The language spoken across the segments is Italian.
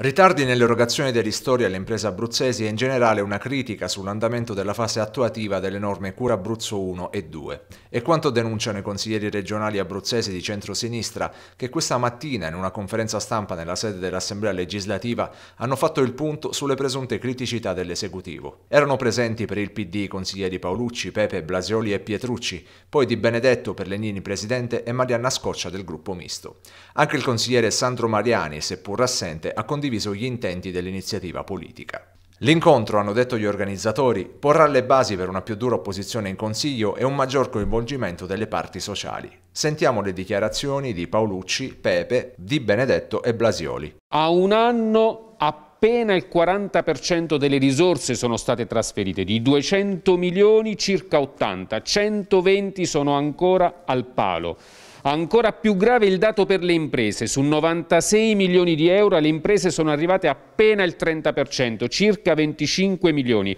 Ritardi nell'erogazione dei ristori alle imprese abruzzesi e in generale una critica sull'andamento della fase attuativa delle norme Cura Abruzzo 1 e 2. E quanto denunciano i consiglieri regionali abruzzesi di centro-sinistra che questa mattina in una conferenza stampa nella sede dell'Assemblea legislativa hanno fatto il punto sulle presunte criticità dell'esecutivo. Erano presenti per il PD i consiglieri Paolucci, Pepe, Blasioli e Pietrucci, poi Di Benedetto per Lenini presidente e Marianna Scoccia del gruppo misto. Anche il consigliere Sandro Mariani, seppur assente, ha condiviso condiviso gli intenti dell'iniziativa politica. L'incontro, hanno detto gli organizzatori, porrà le basi per una più dura opposizione in Consiglio e un maggior coinvolgimento delle parti sociali. Sentiamo le dichiarazioni di Paolucci, Pepe, Di Benedetto e Blasioli. A un anno appena il 40% delle risorse sono state trasferite, di 200 milioni circa 80, 120 sono ancora al palo. Ancora più grave il dato per le imprese. Su 96 milioni di euro le imprese sono arrivate appena il 30%, circa 25 milioni.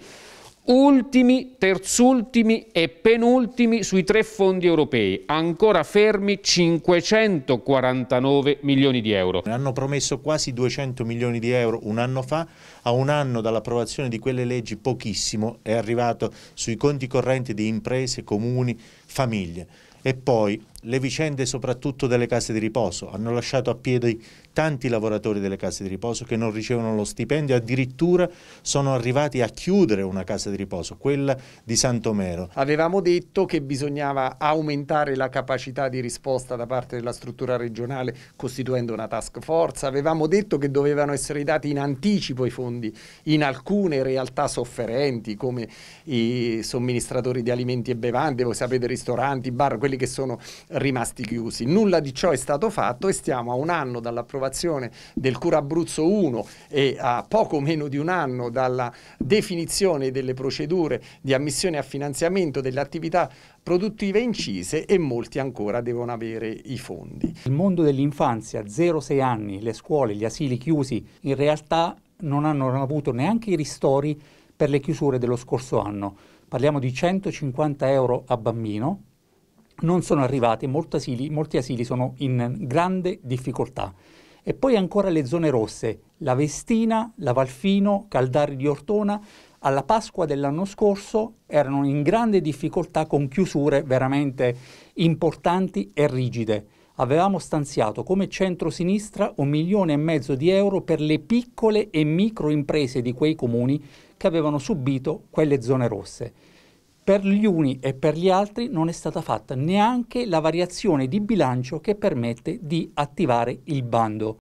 Ultimi, terzultimi e penultimi sui tre fondi europei, ancora fermi 549 milioni di euro. Hanno promesso quasi 200 milioni di euro un anno fa, a un anno dall'approvazione di quelle leggi pochissimo è arrivato sui conti correnti di imprese, comuni, famiglie. E poi le vicende soprattutto delle case di riposo hanno lasciato a piedi tanti lavoratori delle case di riposo che non ricevono lo stipendio, addirittura sono arrivati a chiudere una casa di riposo, quella di Santomero. Avevamo detto che bisognava aumentare la capacità di risposta da parte della struttura regionale costituendo una task force, avevamo detto che dovevano essere dati in anticipo i fondi in alcune realtà sofferenti come i somministratori di alimenti e bevande, voi sapete ristoranti, bar, quelli quelli che sono rimasti chiusi. Nulla di ciò è stato fatto e stiamo a un anno dall'approvazione del Cura Abruzzo 1 e a poco meno di un anno dalla definizione delle procedure di ammissione a finanziamento delle attività produttive incise e molti ancora devono avere i fondi. Il mondo dell'infanzia, 0-6 anni, le scuole, gli asili chiusi, in realtà non hanno avuto neanche i ristori per le chiusure dello scorso anno. Parliamo di 150 euro a bambino, non sono arrivate, molti asili, molti asili sono in grande difficoltà. E poi ancora le zone rosse, la Vestina, la Valfino, Caldari di Ortona, alla Pasqua dell'anno scorso erano in grande difficoltà con chiusure veramente importanti e rigide. Avevamo stanziato come centro-sinistra un milione e mezzo di euro per le piccole e micro imprese di quei comuni che avevano subito quelle zone rosse per gli uni e per gli altri non è stata fatta neanche la variazione di bilancio che permette di attivare il bando.